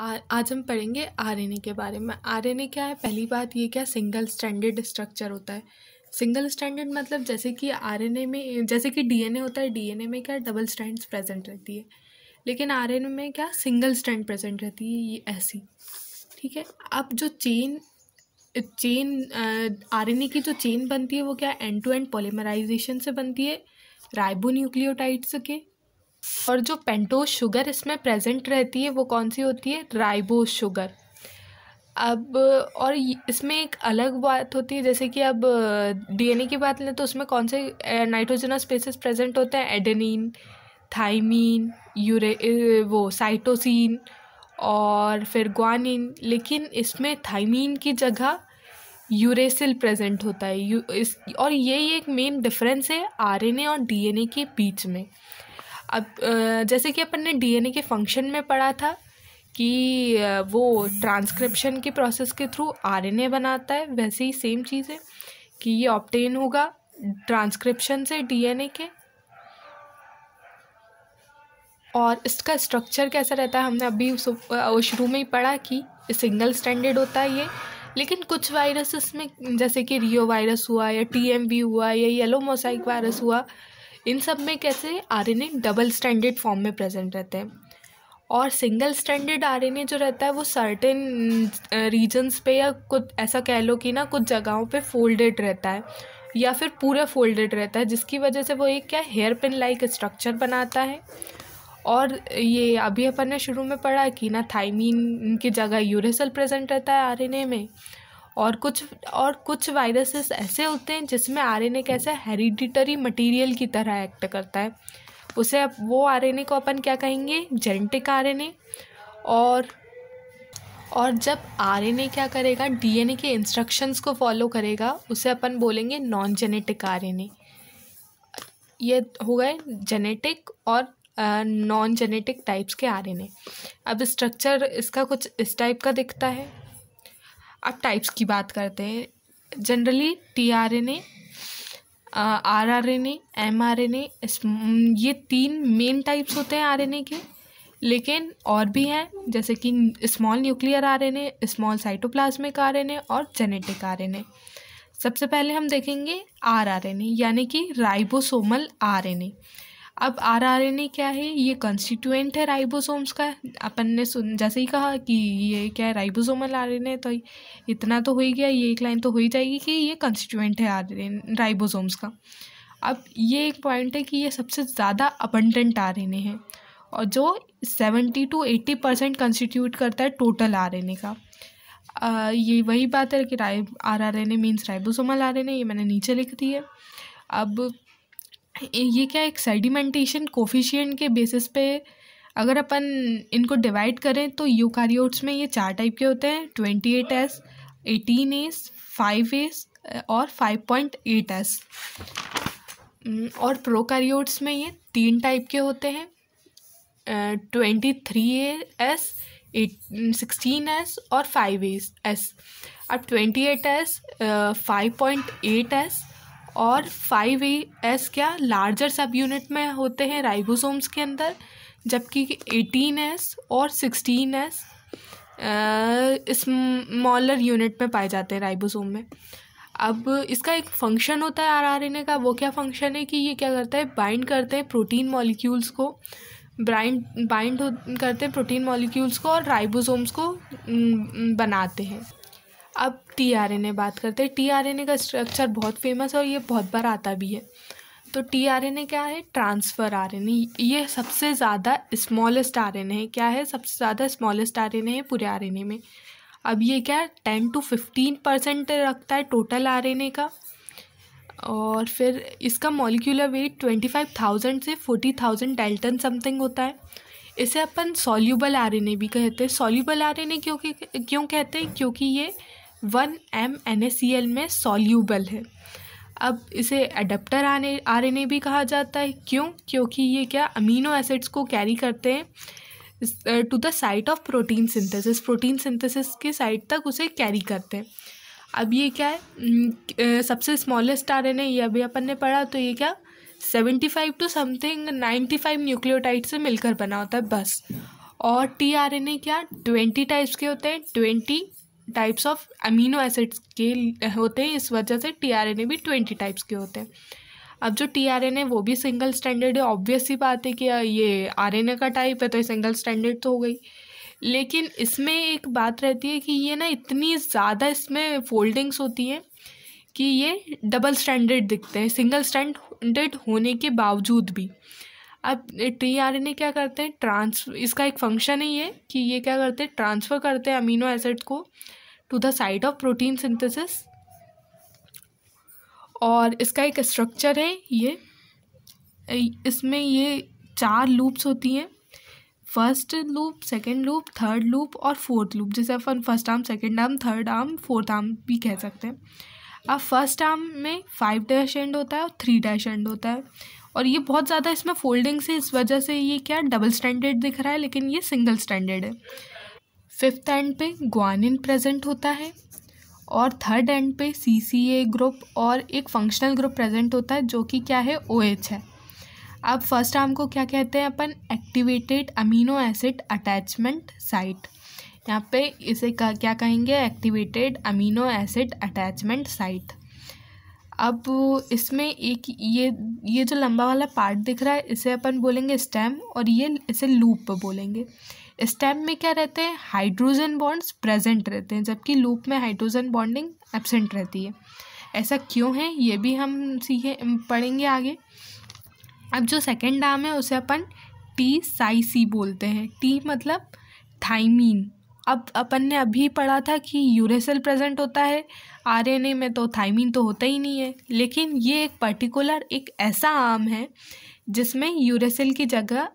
आ, आज हम पढ़ेंगे आरएनए के बारे में आरएनए क्या है पहली बात ये क्या सिंगल स्टैंडर्ड स्ट्रक्चर होता है सिंगल स्टैंडर्ड मतलब जैसे कि आरएनए में जैसे कि डीएनए होता है डीएनए में क्या डबल स्टैंड प्रेजेंट रहती है लेकिन आरएनए में क्या सिंगल स्टैंड प्रेजेंट रहती है ये ऐसी ठीक है अब जो चेन चेन आर की जो चेन बनती है वो क्या एंड टू एंड पोलिमराइजेशन से बनती है राइबो न्यूक्लियोटाइड्स के और जो पेंटोज शुगर इसमें प्रेजेंट रहती है वो कौन सी होती है राइबोज शुगर अब और इसमें एक अलग बात होती है जैसे कि अब डीएनए की बात लें तो उसमें कौन से नाइट्रोजनस स्पेसिस प्रेजेंट होते हैं एडेनिन थाइमीन यूरे वो साइटोसिन और फिर ग्वानिन लेकिन इसमें थाइमीन की जगह यूरेसिल प्रेजेंट होता है यू इस और यही एक मेन डिफरेंस है आरएनए और डीएनए के बीच में अब जैसे कि अपन ने डीएनए के फंक्शन में पढ़ा था कि वो ट्रांसक्रिप्शन के प्रोसेस के थ्रू आरएनए बनाता है वैसे ही सेम चीज़ है कि ये ऑप्टेन होगा ट्रांसक्रिप्शन से डीएनए के और इसका स्ट्रक्चर कैसा रहता है हमने अभी शुरू में ही पढ़ा कि सिंगल स्टैंडर्ड होता है ये लेकिन कुछ वायरस में जैसे कि रियो वायरस हुआ या टीएमवी हुआ या येलो मोसाइक वायरस हुआ इन सब में कैसे ए डबल स्टैंडर्ड फॉर्म में प्रेजेंट रहते हैं और सिंगल स्टैंडर्ड ए जो रहता है वो सर्टेन रीजन्स uh, पे या कुछ ऐसा कह लो कि ना कुछ जगहों पे फोल्डेड रहता है या फिर पूरा फोल्डेड रहता है जिसकी वजह से वो एक क्या हेयर पिन लाइक स्ट्रक्चर बनाता है और ये अभी अपन ने शुरू में पढ़ा कि ना थाइमीन की जगह यूरेसल प्रेजेंट रहता है ए में और कुछ और कुछ वायरसेस ऐसे होते हैं जिसमें आर एन ए कैसा हेरिडिटरी मटीरियल की तरह एक्ट करता है उसे अब वो आर एन ए को अपन क्या कहेंगे जेनेटिक आर एन और और जब आर एन ए क्या करेगा डी एन ए के इंस्ट्रक्शंस को फॉलो करेगा उसे अपन बोलेंगे non genetic R N A ये हो गए जेनेटिक और नॉन जेनेटिक टाइप्स के आर एन ए अब स्ट्रक्चर इसका कुछ इस टाइप का दिखता है अब टाइप्स की बात करते हैं generally T R N A R R N A M R N A ये तीन मेन टाइप्स होते हैं आर एन ए के लेकिन और भी हैं जैसे कि small nuclear R N A small cytoplasmic R N A और जेनेटिक आर एन ए सबसे पहले हम देखेंगे आर आर एन ए यानी कि राइबोसोमल आर एन ए अब आर आर एन ए क्या है ये कंस्टिट्यूएंट है राइबोसोम्स का अपन ने सुन जैसे ही कहा कि ये क्या है राइबोसोमल आर एन ए तो इतना तो हो ही गया ये एक लाइन तो हो ही जाएगी कि ये कंस्टिट्यूएंट है आर एन राइबोसोम्स का अब ये एक पॉइंट है कि ये सबसे ज़्यादा अबंडेंट आर एन ए है और जो seventy to eighty percent constitute करता है टोटल आर एन ए का आ, ये वही बात है कि राइब R R N A means ribosomal R N A ये मैंने नीचे लिख दी है अब ये क्या एक सेडिमेंटेशन कोफिशियंट के बेसिस पे अगर अपन इनको डिवाइड करें तो यूकारियोट्स में ये चार टाइप के होते हैं twenty eight S eighteen S five S और फाइव पॉइंट एट एस और प्रोकारियोट्स में ये तीन टाइप के होते हैं twenty three S eight sixteen S और फाइव एस एस अब twenty eight S five point eight S और फाइव ए एस क्या लार्जर सब यूनिट में होते हैं राइबोसोम्स के अंदर जबकि एटीन एस और सिक्सटीन एस स्मॉलर यूनिट में पाए जाते हैं राइबोसोम में अब इसका एक फंक्शन होता है आर का वो क्या फंक्शन है कि ये क्या करता है बाइंड करते हैं प्रोटीन मॉलिक्यूल्स को ब्राइंड बाइंड करते हैं प्रोटीन मॉलिक्यूल्स को और राइबोसोम्स को बनाते हैं अब टीआरएनए बात करते हैं टीआरएनए का स्ट्रक्चर बहुत फेमस है और ये बहुत बार आता भी है तो टीआरएनए क्या है ट्रांसफ़र आरएनए ये सबसे ज़्यादा स्मॉलेस्ट आरएनए है क्या है सबसे ज़्यादा स्मॉलेस्ट आरएनए है पूरे आरएनए में अब ये क्या है टेन टू फिफ्टीन परसेंट रखता है टोटल ए का और फिर इसका molecular weight twenty five thousand से फोर्टी थाउजेंड डेल्टन समथिंग होता है इसे अपन सॉल्यूबल ए भी कहते हैं सॉल्यूबल ए क्योंकि क्यों कहते हैं क्योंकि ये वन एम एन में सॉल्यूबल है अब इसे एडप्टर आने आर भी कहा जाता है क्यों क्योंकि ये क्या अमीनो एसिड्स को कैरी करते हैं to the site of protein synthesis protein synthesis के साइट तक उसे कैरी करते हैं अब ये क्या है सबसे स्मॉलेस्ट आर ये अभी अपन ने पढ़ा तो ये क्या seventy five to something ninety five nucleotide से मिलकर बना होता है बस और टी आर एन ए क्या ट्वेंटी टाइप्स के होते हैं twenty types of amino acids के होते हैं इस वजह से टीआरएनए भी ट्वेंटी टाइप्स के होते हैं अब जो टी आर एन ए वो भी सिंगल स्टैंडर्ड है ऑब्वियस ही बात है कि हाँ, ये आर एन ए का टाइप है तो ये सिंगल स्टैंडर्ड तो हो गई लेकिन इसमें एक बात रहती है कि ये ना इतनी ज़्यादा इसमें फोल्डिंग्स होती हैं कि ये डबल स्टैंडर्ड दिखते हैं सिंगल स्टैंडर्ड होने के बावजूद भी अब टी आर एन ए क्या करते हैं ट्रांस इसका एक फंक्शन ही है कि ये क्या करते हैं ट्रांसफ़र करते हैं अमीनो एसिड को to the side of protein synthesis और इसका एक स्ट्रक्चर है ये इसमें ये चार लूप्स होती हैं first loop second loop third loop और फोर्थ लूप जैसे अपन first arm second arm third arm fourth arm भी कह सकते हैं अब फर्स्ट आर्म में फाइव डैश एंड होता है और थ्री डैश एंड होता है और ये बहुत ज़्यादा इसमें फोल्डिंग से इस वजह से ये क्या डबल स्टैंडर्ड दिख रहा है लेकिन ये सिंगल स्टैंडर्ड है फिफ्थ एंड पे ग्वानिन प्रेजेंट होता है और थर्ड एंड पे सी सी ए ग्रुप और एक फंक्शनल ग्रुप प्रेजेंट होता है जो कि क्या है ओ OH है अब फर्स्ट आर्म को क्या कहते हैं अपन activated amino acid attachment site यहाँ पे इसे क्या कहेंगे activated amino acid attachment site अब इसमें एक ये ये जो लंबा वाला पार्ट दिख रहा है इसे अपन बोलेंगे स्टेम और ये इसे लूप बोलेंगे स्टेम में क्या रहते हैं हाइड्रोजन बॉन्ड्स प्रेजेंट रहते हैं जबकि लूप में हाइड्रोजन बॉन्डिंग एबसेंट रहती है ऐसा क्यों है ये भी हम सीखे पढ़ेंगे आगे अब जो सेकेंड आम है उसे अपन टी साइसी बोलते हैं टी मतलब थाइमीन अब अपन ने अभी पढ़ा था कि यूरेसल प्रेजेंट होता है आरएनए में तो थाइमीन तो होता ही नहीं है लेकिन ये एक पर्टिकुलर एक ऐसा आम है जिसमें यूरेसल की जगह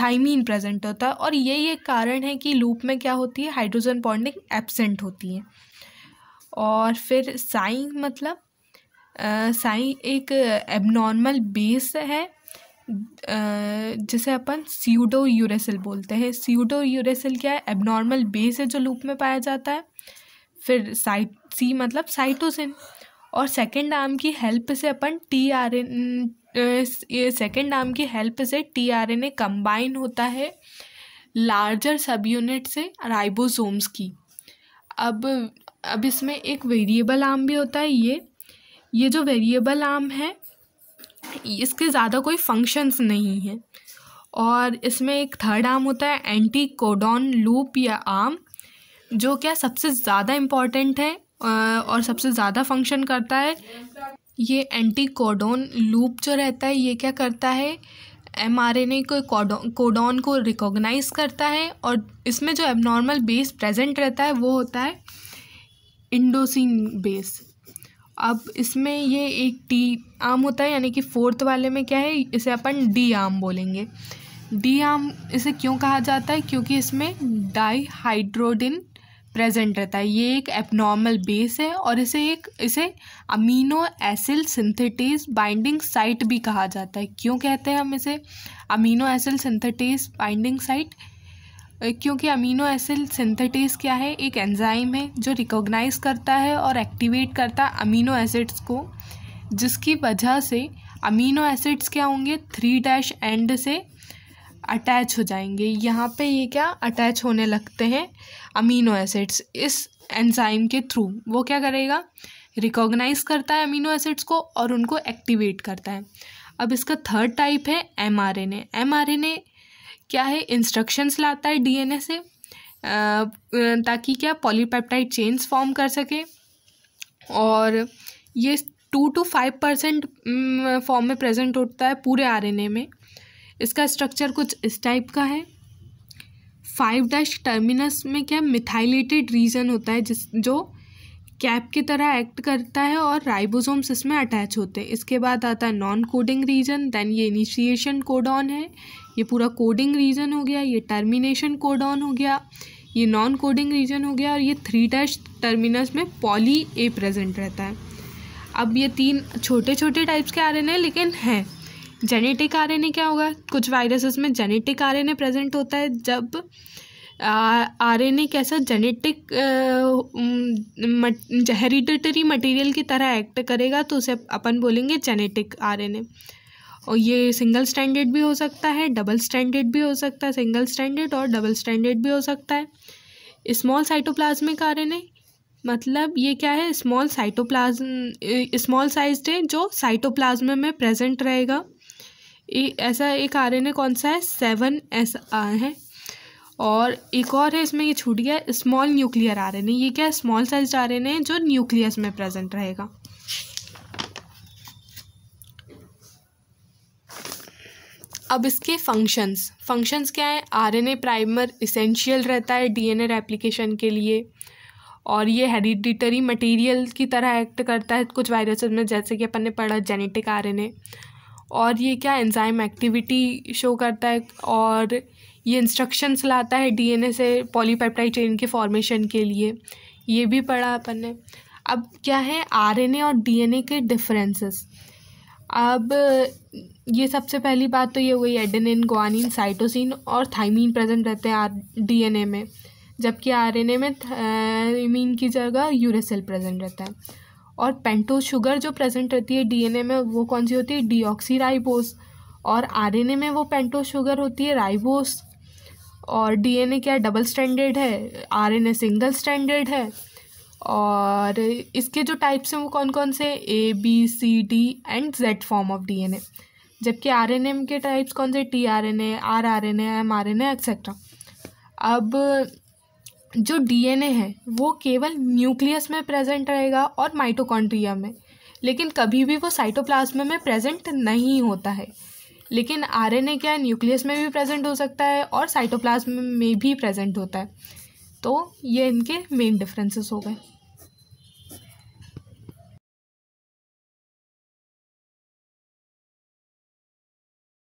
थाइमीन प्रेजेंट होता है और यही एक कारण है कि लूप में क्या होती है हाइड्रोजन बॉन्डिंग एबसेंट होती है और फिर साइन मतलब साइन एक एबनॉर्मल बेस है जिसे अपन सीडो यूरेसिल बोलते हैं सीडो यूरेसिल क्या है एबनॉर्मल बेस है जो लूप में पाया जाता है फिर साइट सी मतलब साइटोसिन और सेकेंड आर्म की हेल्प से अपन टी आर एन ये सेकेंड आर्म की हेल्प से T R N A combine होता है लार्जर सब यूनिट से राइबोसोम्स की अब अब इसमें एक वेरिएबल आर्म भी होता है ये ये जो वेरिएबल आर्म है इसके ज़्यादा कोई फंक्शंस नहीं है और इसमें एक थर्ड आर्म होता है एंटी कोडॉन लूप या आर्म जो क्या सबसे ज़्यादा इम्पॉर्टेंट है और सबसे ज़्यादा फंक्शन करता है ये एंटी कोडोन लूप जो रहता है ये क्या करता है एम आर एन ए को कोडोन को रिकॉग्नाइज करता है और इसमें जो एबनॉर्मल बेस प्रेजेंट रहता है वो होता है इंडोसिन बेस अब इसमें ये एक टी आम होता है यानी कि फोर्थ वाले में क्या है इसे अपन डी आम बोलेंगे डी आम इसे क्यों कहा जाता है क्योंकि इसमें डाई हाइड्रोडिन प्रेजेंट रहता है ये एक एबनॉर्मल बेस है और इसे एक इसे amino acyl synthetase binding site भी कहा जाता है क्यों कहते हैं हम इसे amino acyl synthetase binding site क्योंकि अमीनो एसिल सिंथेटिस क्या है एक एंजाइम है जो रिकॉग्नाइज करता है और एक्टिवेट करता है अमीनो एसिड्स को जिसकी वजह से अमीनो एसिड्स क्या होंगे थ्री डैश एंड से अटैच हो जाएंगे यहाँ पे ये क्या अटैच होने लगते हैं अमीनो एसिड्स इस एंजाइम के थ्रू वो क्या करेगा रिकॉग्नाइज करता है अमीनो एसिड्स को और उनको एक्टिवेट करता है अब इसका थर्ड टाइप है M R N M R N A क्या है इंस्ट्रक्शंस लाता है डी एन ए से ताकि क्या पॉलीपेप्टाइड चेन्स फॉर्म कर सके और ये two to five percent form में प्रेजेंट होता है पूरे आरएनए में इसका स्ट्रक्चर कुछ इस टाइप का है फाइव डैश टर्मिनस में क्या मिथाइलेटेड रीजन होता है जिस जो कैप की तरह एक्ट करता है और राइबोसोम्स इसमें अटैच होते हैं इसके बाद आता है नॉन कोडिंग रीजन देन ये इनिशिएशन कोडॉन है ये पूरा कोडिंग रीजन हो गया ये टर्मिनेशन कोडॉन हो गया ये नॉन कोडिंग रीजन हो गया और ये थ्री डैश टर्मिनस में पॉली ए प्रेजेंट रहता है अब ये तीन छोटे छोटे टाइप्स के आ रहे हैं लेकिन हैं जेनेटिक आरएनए क्या होगा कुछ वायरसेस में जेनेटिक आरएनए प्रेजेंट होता है जब आर एन ए कैसा जेनेटिक हेरिडिटरी मटेरियल की तरह एक्ट करेगा तो उसे अपन बोलेंगे जेनेटिक आरएनए और ये सिंगल स्टैंडर्ड भी हो सकता है डबल स्टैंडर्ड भी हो सकता है सिंगल स्टैंडर्ड और डबल स्टैंडर्ड भी हो सकता है स्मॉल साइटोप्लाज्मिक आरएनए मतलब ये क्या है स्मॉल साइटोप्लाज्म स्मॉल साइज है जो साइटोप्लाज्म में प्रेजेंट रहेगा ऐसा एक आर एन ए कौन सा है सेवन एस आर है और एक और है इसमें ये छूट गया स्मॉल न्यूक्लियर ए ये क्या स्मॉल साइज एन ए जो न्यूक्लियस में प्रेजेंट रहेगा अब इसके फंक्शंस फंक्शंस क्या है आरएनए प्राइमर इसेंशियल रहता है डीएनए रेप्लिकेशन के लिए और ये हेरिडिटरी मटेरियल की तरह एक्ट करता है कुछ वायरसेस में जैसे कि अपन ने पढ़ा जेनेटिक आरएनए और ये क्या एंजाइम एक्टिविटी शो करता है और ये इंस्ट्रक्शंस लाता है डीएनए से पॉलीपेप्टाइड चेन के फॉर्मेशन के लिए ये भी पढ़ा अपन ने अब क्या है आरएनए और डीएनए के डिफरेंसेस अब ये सबसे पहली बात तो ये हो गई एडेनिन ग्वानिन साइटोसिन और थाइमीन प्रेजेंट रहते हैं आर डीएनए में जबकि आरएनए में थाइमिन की जगह यूरेसिल प्रेजेंट रहता है और पेंटो शुगर जो प्रेजेंट रहती है डीएनए में वो कौन सी होती है डीऑक्सी राइबोस और आरएनए में वो पेंटो शुगर होती है राइबोस और डीएनए क्या डबल स्टैंडर्ड है आरएनए सिंगल स्टैंडर्ड है और इसके जो टाइप्स हैं वो कौन कौन से A B C D and Z form of DNA जबकि आरएनए के टाइप्स कौन से T R N A R R N A M R N A etcetera अब जो डीएनए है वो केवल न्यूक्लियस में प्रेजेंट रहेगा और माइटोकॉन्ड्रिया में लेकिन कभी भी वो साइटोप्लाज्म में प्रेजेंट नहीं होता है लेकिन आरएनए क्या न्यूक्लियस में भी प्रेजेंट हो सकता है और साइटोप्लाज्म में भी प्रेजेंट होता है तो ये इनके मेन डिफरेंसेस हो गए